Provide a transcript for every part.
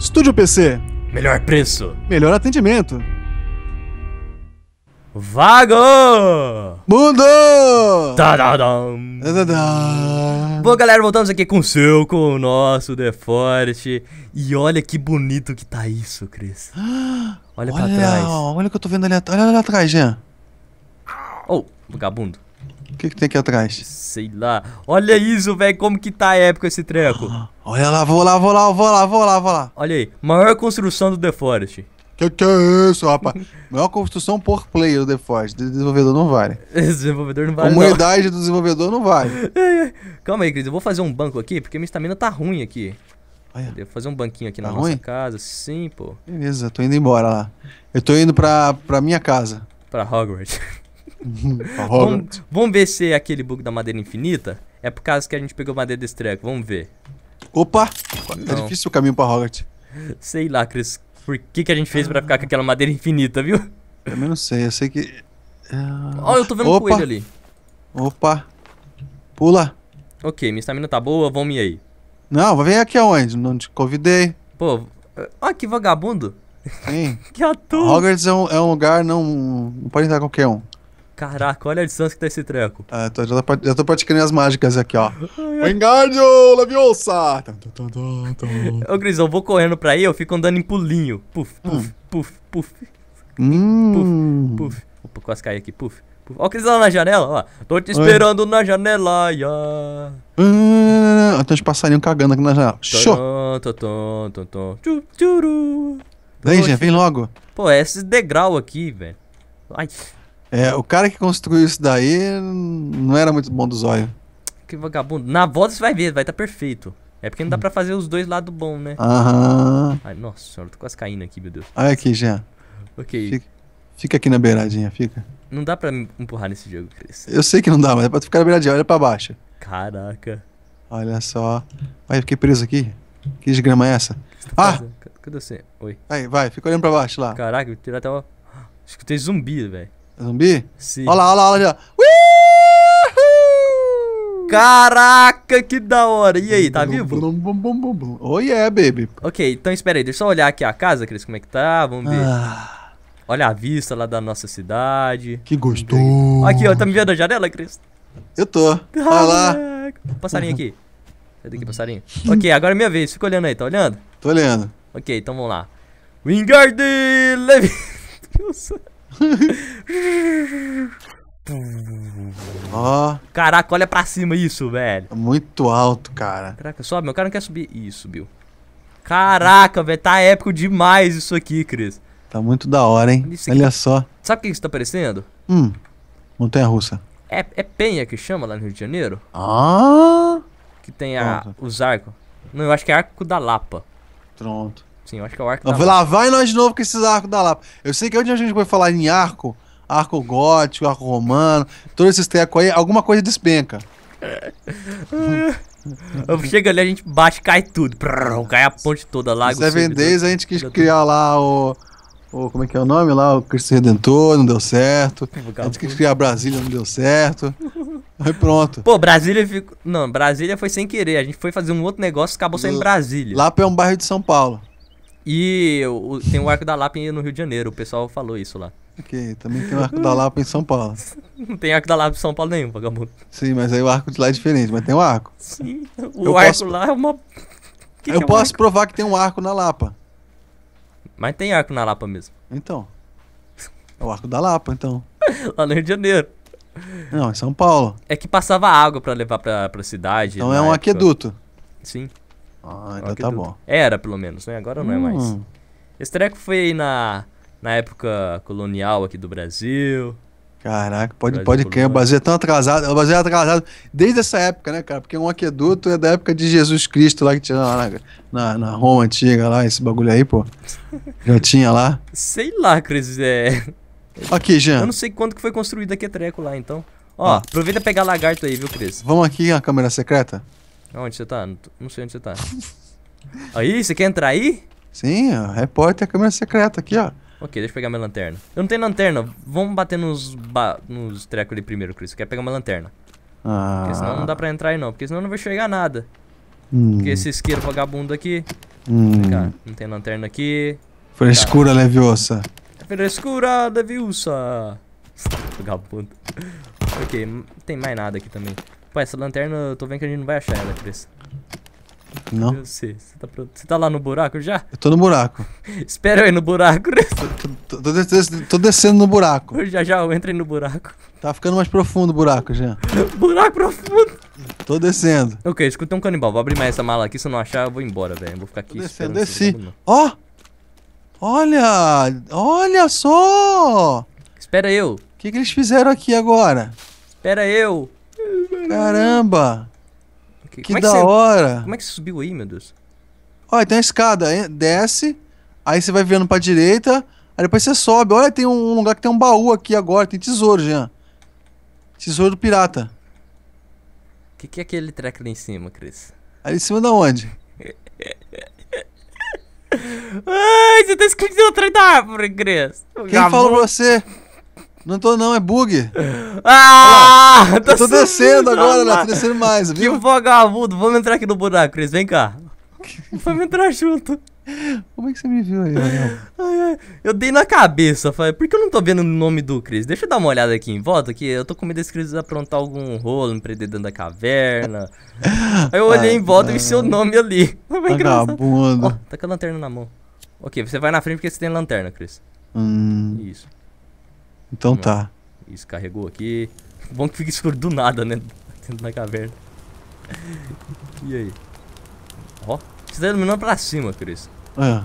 Estúdio PC. Melhor preço. Melhor atendimento. Vago! Mundo! Bom, galera, voltamos aqui com o seu, com o nosso The Forest. E olha que bonito que tá isso, Cris. Olha, olha pra trás. Olha o que eu tô vendo ali atrás. Olha, olha lá atrás, Jean. Oh, vagabundo. O que, que tem aqui atrás? Sei lá. Olha isso, velho, como que tá épico esse treco. Olha lá, vou lá, vou lá, vou lá, vou lá, vou lá. Olha aí, maior construção do The Forest. Que que é isso, rapaz? Maior construção por player do The Forest. Desenvolvedor não vale. desenvolvedor não vale. Comunidade não. do desenvolvedor não vale. Calma aí, Cris. Eu vou fazer um banco aqui, porque minha estamina tá ruim aqui. Olha. Devo fazer um banquinho aqui tá na ruim? nossa casa. Sim, pô. Beleza, tô indo embora lá. Eu tô indo pra, pra minha casa. Pra Hogwarts. vamos, vamos ver se é aquele bug da madeira infinita é por causa que a gente pegou madeira desse treco. Vamos ver. Opa! Tá não. É difícil o caminho pra Hogwarts. Sei lá, Cris. Por que, que a gente fez pra ficar com aquela madeira infinita, viu? Eu não sei. Eu sei que... Ó, oh, eu tô vendo Opa. um coelho ali. Opa! Pula! Ok, minha estamina tá boa, vamos aí. Não, vem aqui aonde? Não te convidei. Pô, olha que vagabundo. Sim. que ator. Hogwarts é um, é um lugar, não, não pode entrar qualquer um. Caraca, olha a distância que tá esse treco. Ah, tô, já, tô, já tô praticando as mágicas aqui, ó. Wingardio Leviosa! Ô, Grisão, vou correndo pra aí, eu fico andando em pulinho. Puf, hum. puf, hum. puf, puf. Hum. Puf, puf. Opa, quase caí aqui, puf. Ó, o Crisão na janela, ó. Tô te esperando Oi. na janela, ia. Ah, tem uns passarinhos cagando aqui na janela. Show! Tom, tom, tom, vem logo. Pô, é esses degrau aqui, velho. Ai, é, o cara que construiu isso daí não era muito bom dos olhos. Que vagabundo. Na volta você vai ver, vai estar tá perfeito. É porque não dá pra fazer os dois lados bom, né? Aham. Ai, nossa senhora, tô quase caindo aqui, meu Deus. Olha aqui, Jean. Ok. Fica, fica, aqui na beiradinha, fica. Não dá pra empurrar nesse jogo, Cris. Eu sei que não dá, mas é pra tu ficar na beiradinha, olha pra baixo. Caraca. Olha só. Ai, fiquei preso aqui. Que desgrama é essa? Tá ah! Cadê você? Oi. Aí, vai, fica olhando pra baixo lá. Caraca, tirar até uma... Escutei zumbi, velho. É zumbi? Sim. Olha lá, olha lá, olha lá. Caraca, que da hora. E aí, tá vivo? Oh yeah, baby. Ok, então espera aí. Deixa eu olhar aqui a casa, Cris, como é que tá. Vamos ver. Ah. Olha a vista lá da nossa cidade. Que gostoso. Aqui, ó. Tá me vendo a janela, Cris? Eu tô. Caraca. Olha lá. Passarinho aqui. Sai daqui, passarinho. ok, agora é minha vez. Fica olhando aí, tá olhando? Tô olhando. Ok, então vamos lá. Wingard Levi... Ó. oh. Caraca, olha pra cima isso, velho. Muito alto, cara. Caraca, sobe. Meu cara não quer subir. Ih, subiu. Caraca, velho. Tá épico demais isso aqui, Cris. Tá muito da hora, hein? Olha só. Sabe o que isso tá parecendo? Hum. Montanha russa. É, é penha que chama lá no Rio de Janeiro? Ah! Que tem a, os arcos. Não, eu acho que é arco da Lapa. Pronto. Sim, eu acho que é o arco Não, da Lá vai nós de novo com esses arcos da Lapa. Eu sei que onde a gente vai falar em arco, arco gótico, arco romano, todos esses trecos aí, alguma coisa despenca. Chega ali, a gente bate cai tudo. Prrr, cai a ponte toda lá. Seven Days a gente quis criar lá o... o. Como é que é o nome lá? O Cristo Redentor, não deu certo. A gente quis criar Brasília, não deu certo. Aí pronto. Pô, Brasília ficou. Não, Brasília foi sem querer. A gente foi fazer um outro negócio e acabou saindo Brasília. Lapa é um bairro de São Paulo. E o, tem o Arco da Lapa no Rio de Janeiro, o pessoal falou isso lá. Ok, também tem o Arco da Lapa em São Paulo. Não tem Arco da Lapa em São Paulo nenhum, vagabundo. Sim, mas aí o arco de lá é diferente, mas tem um arco. Sim, o eu arco posso... lá é uma. Que eu que é posso um provar que tem um arco na Lapa. Mas tem arco na Lapa mesmo. Então. É o arco da Lapa, então. lá no Rio de Janeiro. Não, em São Paulo. É que passava água para levar pra, pra cidade. Então é um época. aqueduto. Sim. Ah, então ainda tá bom. Era, pelo menos, né? Agora não hum. é mais. Hum. Esse treco foi na, na época colonial aqui do Brasil. Caraca, pode, pode crer, o Brasil é tão atrasado, o Brasil é atrasado desde essa época, né, cara? Porque um aqueduto é da época de Jesus Cristo lá que tinha lá na, na, na Roma antiga lá, esse bagulho aí, pô. Já tinha lá. Sei lá, Cris, é... Aqui, Jean. Eu não sei quando que foi construído aqui treco lá, então. Ó, ah. aproveita pegar lagarto aí, viu, Cris? Vamos aqui na câmera secreta? Onde você tá? Não sei onde você tá. aí, você quer entrar aí? Sim, ó, repórter a câmera secreta aqui, ó. Ok, deixa eu pegar minha lanterna. Eu não tenho lanterna. Vamos bater nos, ba nos trecos ali primeiro, Chris. Eu quero pegar uma lanterna. Ah. Porque senão não dá pra entrar aí não. Porque senão não vai chegar nada. Hum. Porque esse isqueiro vagabundo aqui... Hum. Cá, não tem lanterna aqui. Frescura, Leviosa. Frescura, Leviosa. Vagabundo. ok, não tem mais nada aqui também. Pô, essa lanterna eu tô vendo que a gente não vai achar ela, Cris. Não. Eu sei. Você tá, pro... tá lá no buraco já? Eu tô no buraco. Espera aí no buraco, Cris. Tô, tô, tô, descendo no buraco. Eu já já eu entrei no buraco. Tá ficando mais profundo o buraco já. buraco profundo. Tô descendo. Ok, escuta um canibal. Vou abrir mais essa mala aqui. Se eu não achar, eu vou embora, velho. Vou ficar aqui. Tô descendo, desci. Ó! Oh! Olha! Olha só! Espera eu. O que, que eles fizeram aqui agora? Espera eu. Caramba! Que, é que da você, hora! Como é que você subiu aí, meu Deus? Olha, tem uma escada, desce, aí você vai vendo pra direita, aí depois você sobe. Olha, tem um lugar que tem um baú aqui agora, tem tesouro, Jean. Tesouro do pirata. O que, que é aquele treco lá em cima, Cris? Ali em cima da onde? Ai, você tá escondido atrás da árvore, Cris. Quem falou pra você? Não tô não, é bug. Ah! Tá tô, tô descendo agora, lá, tô descendo mais, viu? Que vagabundo, vamos entrar aqui no buraco, Cris, vem cá. vamos entrar junto. Como é que você me viu aí, Daniel? Eu dei na cabeça, falei, por que eu não tô vendo o nome do Cris? Deixa eu dar uma olhada aqui em volta, que eu tô com medo desse Cris aprontar algum rolo, me prender dentro da caverna. aí eu olhei em volta e vi seu nome ali. É é vagabundo. oh, tá com a lanterna na mão. Ok, você vai na frente porque você tem lanterna, Cris. Hum. Isso. Então Vamos tá. Isso, carregou aqui. Bom que fica escuro do nada, né? Dentro da caverna. e aí? Ó, você tá iluminando pra cima, Cris. É.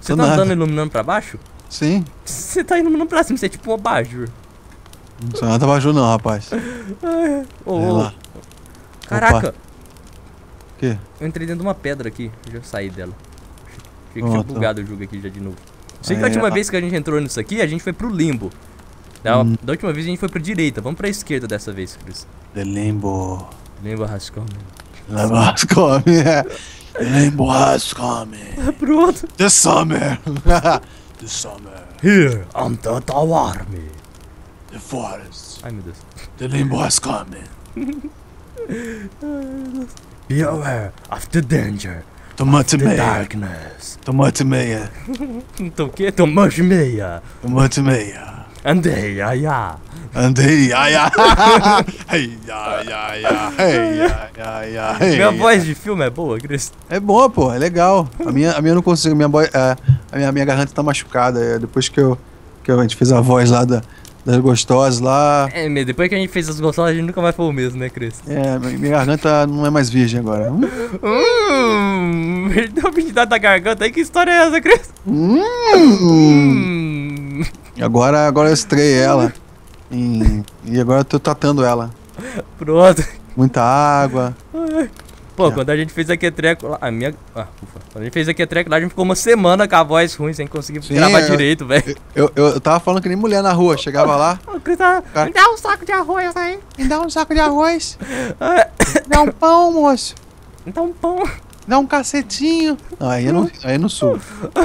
Você tá andando iluminando pra baixo? Sim. Você tá iluminando pra cima, você é tipo um abajur. Não sou nada abajur não, rapaz. Ai, oh, lá. Caraca. O Que? Eu entrei dentro de uma pedra aqui, já saí dela. Achei que tinha bugado o jogo aqui já de novo. Sei que a última vez que a gente entrou nisso aqui, a gente foi pro limbo. Da, hum. da, última vez a gente foi pra direita, vamos pra esquerda dessa vez, Cris. The Limbo. Limbo has come. Limbo has come, yeah. É. Limbo has come. É pronto. The summer. the summer. Here, on the tower. The forest. Ai, meu Deus. The Limbo has come. Ai, meu Deus. Be aware of the danger. Tomate meia. Darkness. the meia. Então o quê? Tomate meia. Tomate meia. Andei, ai, ai. Andei, ai, ai. ai, ai, ai, ai, ai, ai, ai, Minha voz de filme é boa, Cris? É boa, pô, é legal. A minha, a minha não consigo, minha boy, a, é, a minha, minha garganta tá machucada. É, depois que eu, que a gente fez a voz lá da, das gostosas lá. É, depois que a gente fez as gostosas, a gente nunca mais foi o mesmo, né, Cris? É, minha garganta não é mais virgem agora. Hum, hum deu da garganta aí, que história é essa, Cris? hum. hum. Agora, agora eu estrei ela. e agora eu tô tratando ela. Pronto. Muita água. Pô, é. quando a gente fez aqui treco lá, a minha. Ah, ufa. Quando a gente fez aqui treco lá, a gente ficou uma semana com a voz ruim, sem conseguir Sim, gravar eu, direito, velho. Eu, eu, eu, tava falando que nem mulher na rua, chegava lá. cara... Me dá um saco de arroz aí. Me dá um saco de arroz. É. me dá um pão, moço. Me dá um pão. Dá um cacetinho. Não, aí é no, aí é no sul.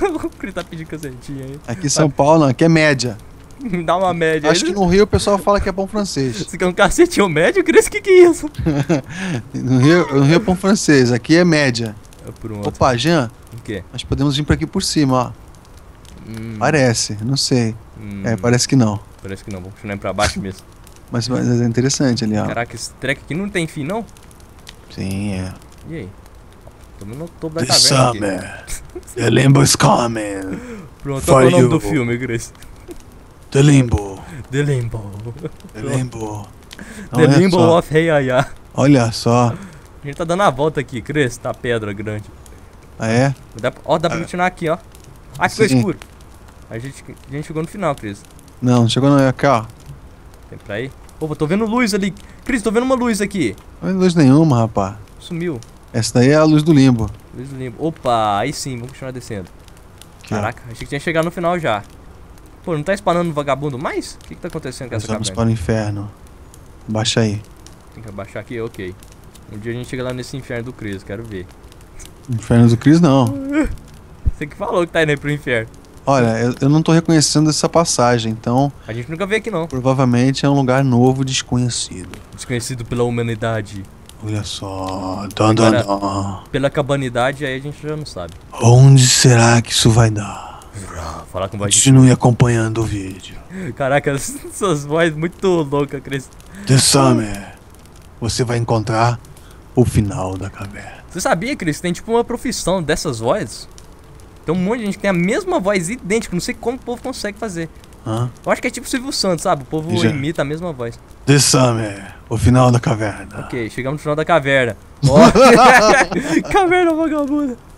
tá pedindo cacetinho aí. Aqui em tá. São Paulo, não, aqui é média. Dá uma média. Acho que no Rio o pessoal fala que é pão francês. Você quer um cacetinho médio, Cris? O que, que é isso? no, Rio, no Rio é pão francês, aqui é média. É Pronto. Opa, Jean. O quê? Nós podemos vir pra aqui por cima, ó. Hum. Parece, não sei. Hum. É, parece que não. Parece que não, vou continuar pra baixo mesmo. mas, mas é interessante ali, ó. Caraca, esse track aqui não tem fim, não? Sim, é. E aí? no não da Black This summer, the limbo is coming. Pronto, qual é o nome do filme, Chris. The Limbo. The Limbo. The Limbo. The é Limbo só. of Heiaya. Olha só. A gente tá dando a volta aqui, Cresce, tá pedra grande. Ah, é? Dá, dá pra ah. continuar aqui, ó. Ah, que Sim. escuro. A gente, a gente chegou no final, Chris. Não, chegou não, é aqui, ó. Tem pra ir? Opa, tô vendo luz ali. Cris, tô vendo uma luz aqui. Não é luz nenhuma, rapá. Sumiu. Essa daí é a luz do limbo. Luz do limbo. Opa, aí sim, vamos continuar descendo. Que Caraca, é? achei que tinha chegado no final já. Pô, não tá spawnando vagabundo mais? O que, que tá acontecendo com Nós essa vamos caverna? Vamos para o inferno. Baixa aí. Tem que abaixar aqui, ok. Um dia a gente chega lá nesse inferno do Cris, quero ver. Inferno do Cris não. Você que falou que tá indo aí pro inferno. Olha, eu, eu, não tô reconhecendo essa passagem, então. A gente nunca veio aqui não. Provavelmente é um lugar novo, desconhecido. Desconhecido pela humanidade. Olha só. Dun, então dun, Pela cabanidade aí a gente já não sabe. Onde será que isso vai dar? Ah, falar com voz Continue de... acompanhando o vídeo. Caraca, suas vozes muito loucas, Chris. The Summer. Você vai encontrar o final da caverna. Você sabia, Chris? Tem tipo uma profissão dessas vozes? Tem um monte de gente que tem a mesma voz idêntica. Não sei como o povo consegue fazer. Hã? Eu acho que é tipo Silvio Santos, sabe? O povo Já. imita a mesma voz. The Summer, é. o final da caverna. Ok, chegamos no final da caverna. caverna vagabunda.